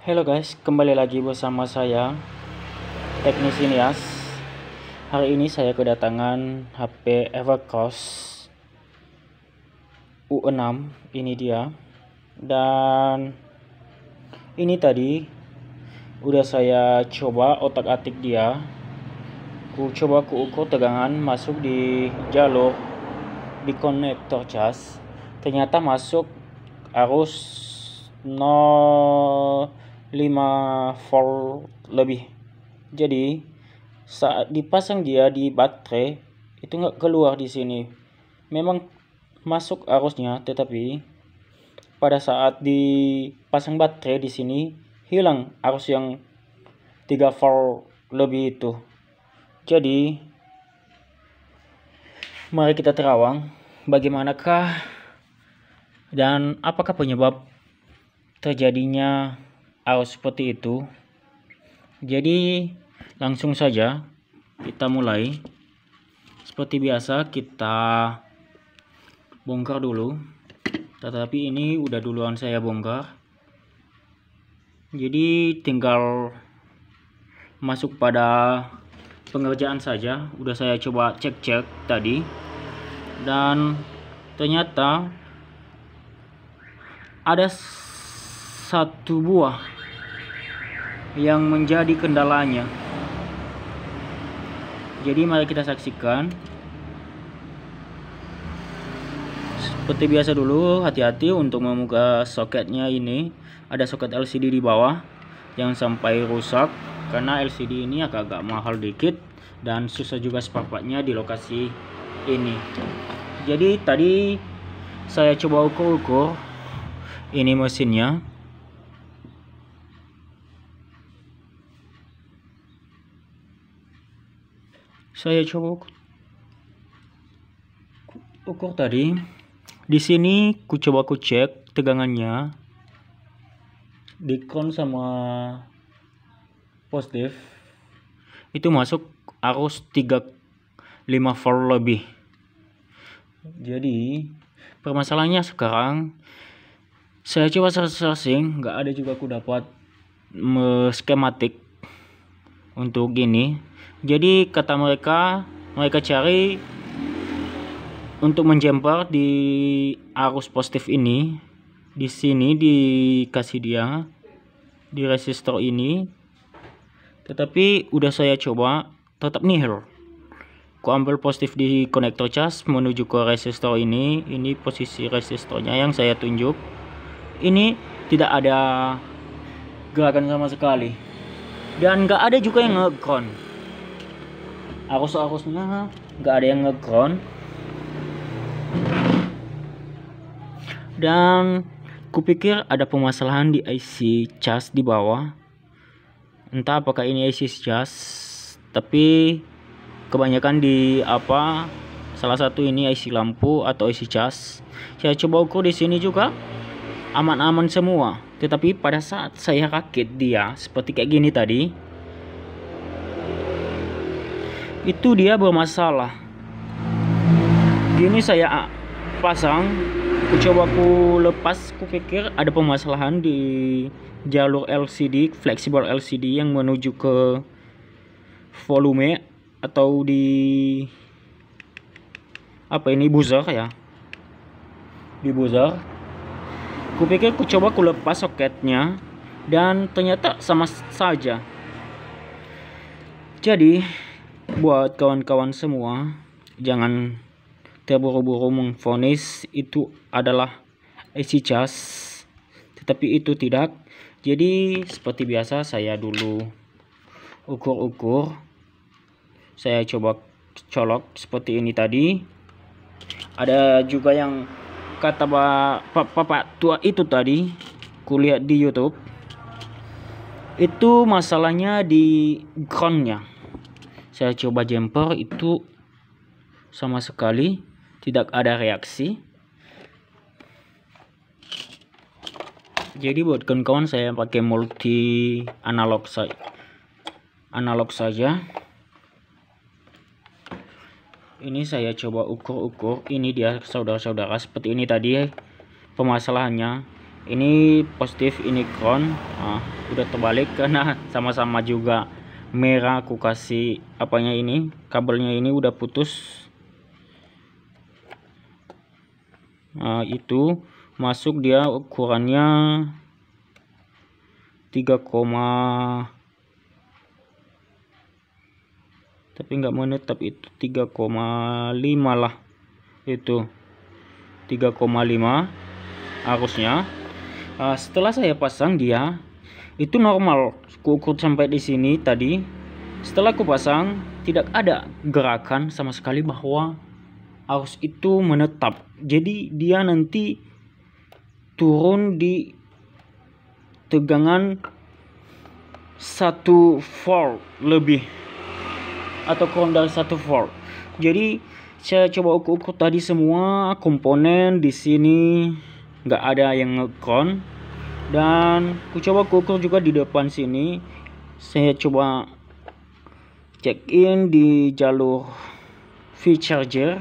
Halo guys, kembali lagi bersama saya Teknisi Nias. Hari ini saya kedatangan HP Evercross U6, ini dia. Dan ini tadi udah saya coba otak-atik dia. Ku coba ku tegangan masuk di jalur di konektor cas. Ternyata masuk arus 0 5 volt lebih jadi saat dipasang dia di baterai itu nggak keluar di sini memang masuk arusnya tetapi pada saat dipasang baterai di sini hilang arus yang 3 volt lebih itu jadi mari kita terawang bagaimanakah dan apakah penyebab terjadinya Oh, seperti itu. Jadi langsung saja kita mulai. Seperti biasa kita bongkar dulu. Tetapi ini udah duluan saya bongkar. Jadi tinggal masuk pada pengerjaan saja. Udah saya coba cek-cek tadi. Dan ternyata ada satu buah yang menjadi kendalanya jadi mari kita saksikan seperti biasa dulu hati-hati untuk membuka soketnya ini ada soket LCD di bawah yang sampai rusak karena LCD ini agak-agak mahal dikit dan susah juga sepapatnya di lokasi ini jadi tadi saya coba ukur-ukur ini mesinnya saya coba ukur tadi di sini ku coba ku cek tegangannya di kon sama positif itu masuk arus 35 volt lebih jadi permasalahannya sekarang saya coba searching nggak ada juga aku dapat skematik untuk ini jadi kata mereka, mereka cari untuk menjempar di arus positif ini. Di sini dikasih dia di resistor ini. Tetapi udah saya coba tetap nihil. Ku ambil positif di konektor cas menuju ke resistor ini. Ini posisi resistornya yang saya tunjuk. Ini tidak ada gerakan sama sekali. Dan nggak ada juga yang ngeground arus-arusnya nggak ada yang ngeground dan kupikir ada permasalahan di IC charge di bawah entah apakah ini IC charge tapi kebanyakan di apa salah satu ini IC lampu atau IC charge saya coba ukur di sini juga aman-aman semua tetapi pada saat saya rakit dia seperti kayak gini tadi itu dia bermasalah gini saya ah, pasang aku coba aku lepas aku pikir ada permasalahan di jalur LCD fleksibel LCD yang menuju ke volume atau di apa ini buzzer ya di buzzer aku pikir aku coba aku lepas soketnya dan ternyata sama saja jadi buat kawan-kawan semua jangan terburu-buru mengfonis itu adalah isi cas tetapi itu tidak jadi seperti biasa saya dulu ukur-ukur saya coba colok seperti ini tadi ada juga yang kata bapak tua itu tadi kulihat di YouTube itu masalahnya di groundnya saya coba jumper itu sama sekali tidak ada reaksi jadi buat kawan-kawan saya pakai multi analog saja analog saja ini saya coba ukur-ukur ini dia saudara-saudara seperti ini tadi pemasalahannya ini positif ini ground nah, udah terbalik karena sama-sama juga merah aku kasih apanya ini kabelnya ini udah putus nah, itu masuk dia ukurannya 3, tapi nggak menetap itu 3,5 lah itu 3,5 arusnya ah, setelah saya pasang dia itu normal kuukur sampai di sini tadi setelah pasang tidak ada gerakan sama sekali bahwa arus itu menetap jadi dia nanti turun di tegangan satu volt lebih atau kurang dari 1 volt jadi saya coba ukur-ukur tadi semua komponen di sini nggak ada yang ngekon dan ku coba kukur juga di depan sini saya coba check in di jalur V charger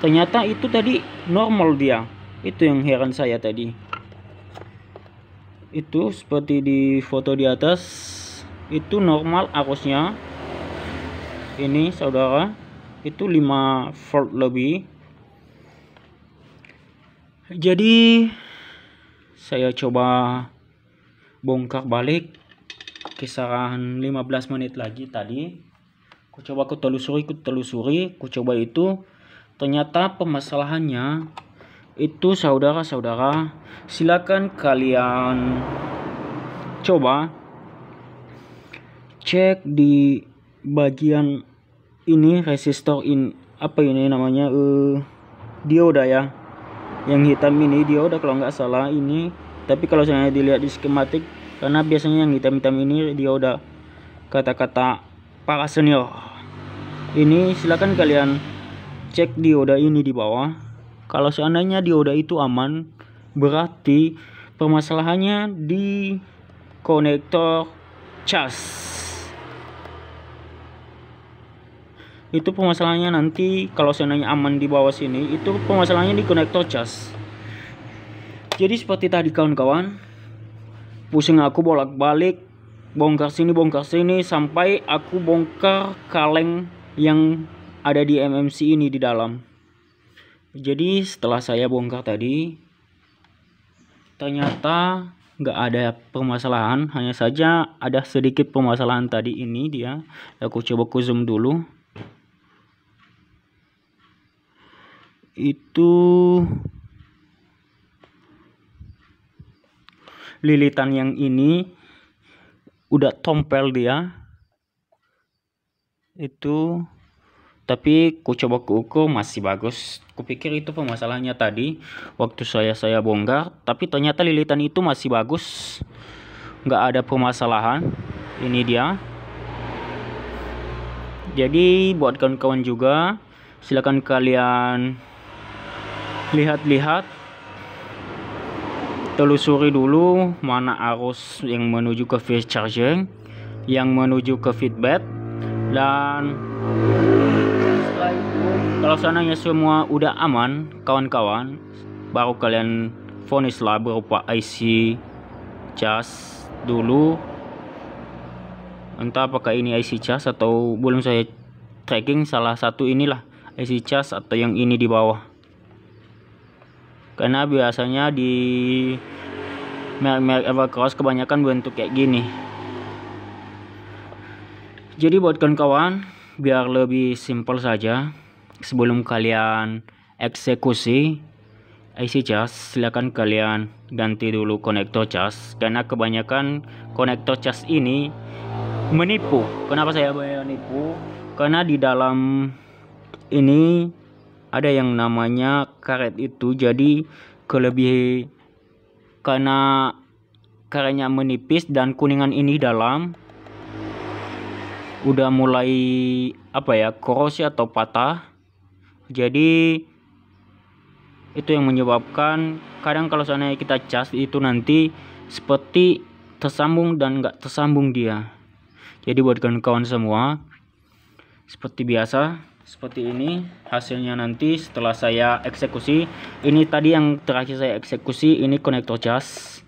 ternyata itu tadi normal dia itu yang heran saya tadi itu seperti di foto di atas itu normal arusnya ini saudara itu 5 volt lebih jadi saya coba bongkar balik kisaran 15 menit lagi tadi ku coba ku telusuri ku telusuri ku coba itu ternyata permasalahannya itu saudara-saudara silakan kalian coba cek di bagian ini resistor in apa ini namanya uh, dioda ya yang hitam ini dioda kalau nggak salah ini tapi kalau saya dilihat di skematik karena biasanya yang hitam-hitam ini dioda kata-kata para senior ini silahkan kalian cek dioda ini di bawah kalau seandainya dioda itu aman berarti permasalahannya di konektor cas itu permasalahannya nanti kalau seandainya aman di bawah sini itu permasalahannya di konektor cas jadi seperti tadi kawan-kawan pusing aku bolak-balik bongkar sini bongkar sini sampai aku bongkar kaleng yang ada di MMC ini di dalam jadi setelah saya bongkar tadi ternyata nggak ada permasalahan hanya saja ada sedikit permasalahan tadi ini dia aku coba ku dulu itu lilitan yang ini udah tompel dia itu tapi ku coba ukur masih bagus kupikir itu permasalahannya tadi waktu saya saya bongkar tapi ternyata lilitan itu masih bagus nggak ada permasalahan ini dia jadi buat kawan-kawan juga silakan kalian lihat-lihat telusuri dulu mana arus yang menuju ke fast charging yang menuju ke feedback dan kalau sananya semua udah aman kawan-kawan baru kalian vonis lah berupa IC cas dulu entah apakah ini IC cas atau belum saya tracking salah satu inilah IC cas atau yang ini di bawah karena biasanya di merek-merek Evercross kebanyakan bentuk kayak gini jadi buat kawan-kawan biar lebih simple saja sebelum kalian eksekusi IC cas silahkan kalian ganti dulu konektor cas karena kebanyakan konektor cas ini menipu kenapa saya menipu karena di dalam ini ada yang namanya karet itu jadi kelebih karena karetnya menipis dan kuningan ini dalam udah mulai apa ya korosi atau patah jadi itu yang menyebabkan kadang kalau seandainya kita cas itu nanti seperti tersambung dan nggak tersambung dia jadi buat kawan-kawan semua seperti biasa seperti ini hasilnya nanti setelah saya eksekusi ini tadi yang terakhir saya eksekusi ini konektor jas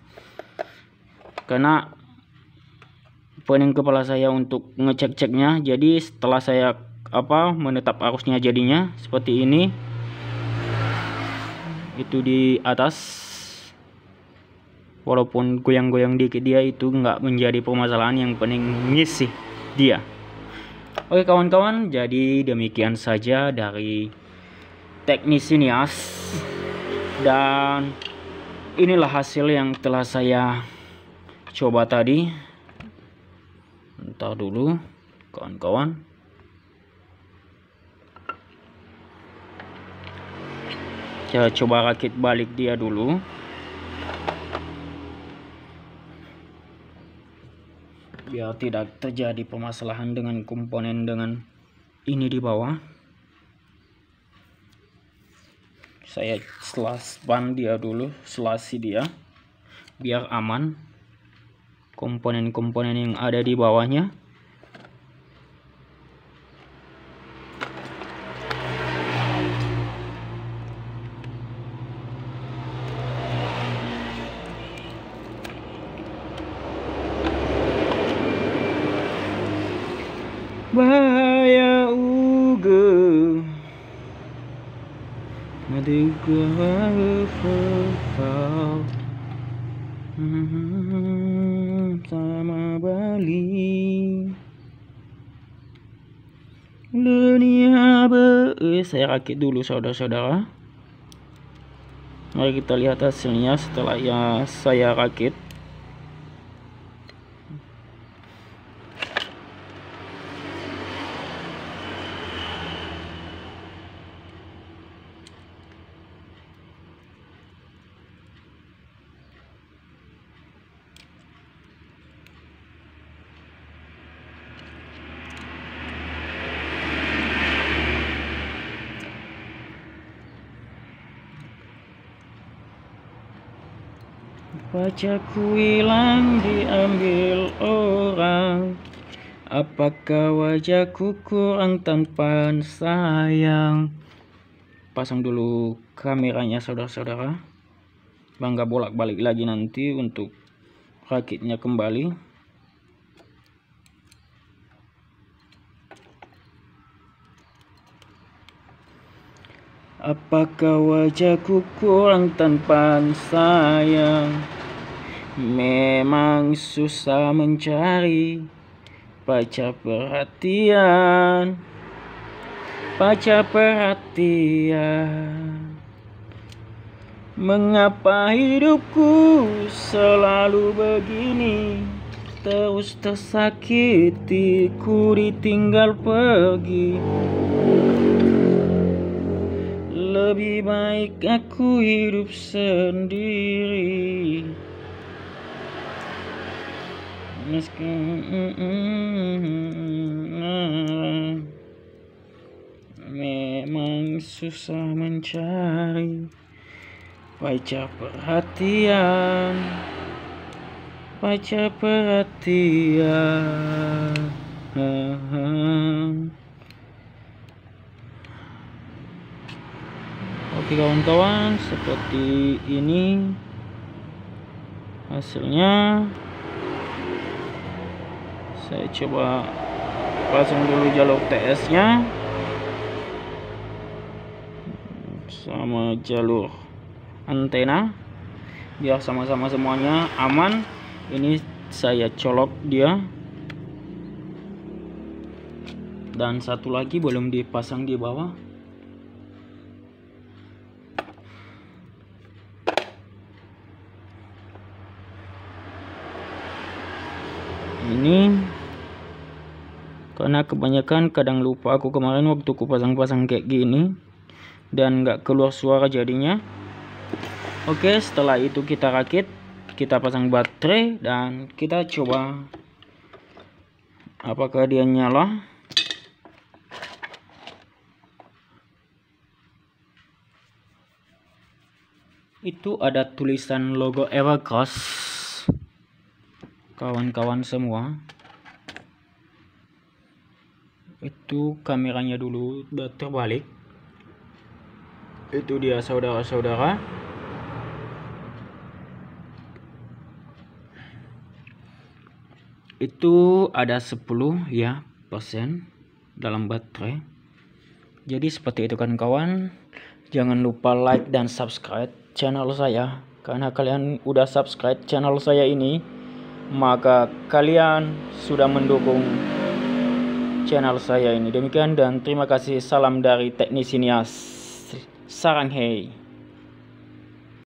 karena pening kepala saya untuk ngecek-ceknya jadi setelah saya apa menetap arusnya jadinya seperti ini itu di atas walaupun goyang-goyang dikit dia itu nggak menjadi permasalahan yang pening ngisi dia Oke kawan-kawan, jadi demikian saja dari teknis nias dan inilah hasil yang telah saya coba tadi. Entah dulu kawan-kawan. Saya coba rakit balik dia dulu. biar tidak terjadi permasalahan dengan komponen dengan ini di bawah saya slash ban dia dulu selasi dia biar aman komponen-komponen yang ada di bawahnya think I hmm, sama Bali dunia ber eh, saya rakit dulu saudara-saudara mari kita lihat hasilnya setelah ya saya rakit Wajahku hilang diambil orang Apakah wajahku kurang tanpa sayang Pasang dulu kameranya saudara-saudara Bangga bolak-balik lagi nanti untuk rakitnya kembali Apakah wajahku kurang tanpa sayang Memang susah mencari pacar perhatian Pacar perhatian Mengapa hidupku selalu begini Terus tersakiti ku ditinggal pergi Lebih baik aku hidup sendiri memang susah mencari wajah perhatian wajah perhatian Oke kawan-kawan seperti ini hasilnya saya coba pasang dulu jalur TS nya sama jalur antena dia sama-sama semuanya aman ini saya colok dia dan satu lagi belum dipasang di bawah ini karena kebanyakan kadang lupa aku kemarin waktu ku pasang-pasang kayak gini dan nggak keluar suara jadinya oke setelah itu kita rakit kita pasang baterai dan kita coba apakah dia nyala itu ada tulisan logo Evercross kawan-kawan semua itu kameranya dulu terbalik itu dia saudara-saudara itu ada 10 ya persen dalam baterai jadi seperti itu kan kawan jangan lupa like dan subscribe channel saya karena kalian udah subscribe channel saya ini maka kalian sudah mendukung channel saya ini. Demikian dan terima kasih. Salam dari teknisi nias Saranghei.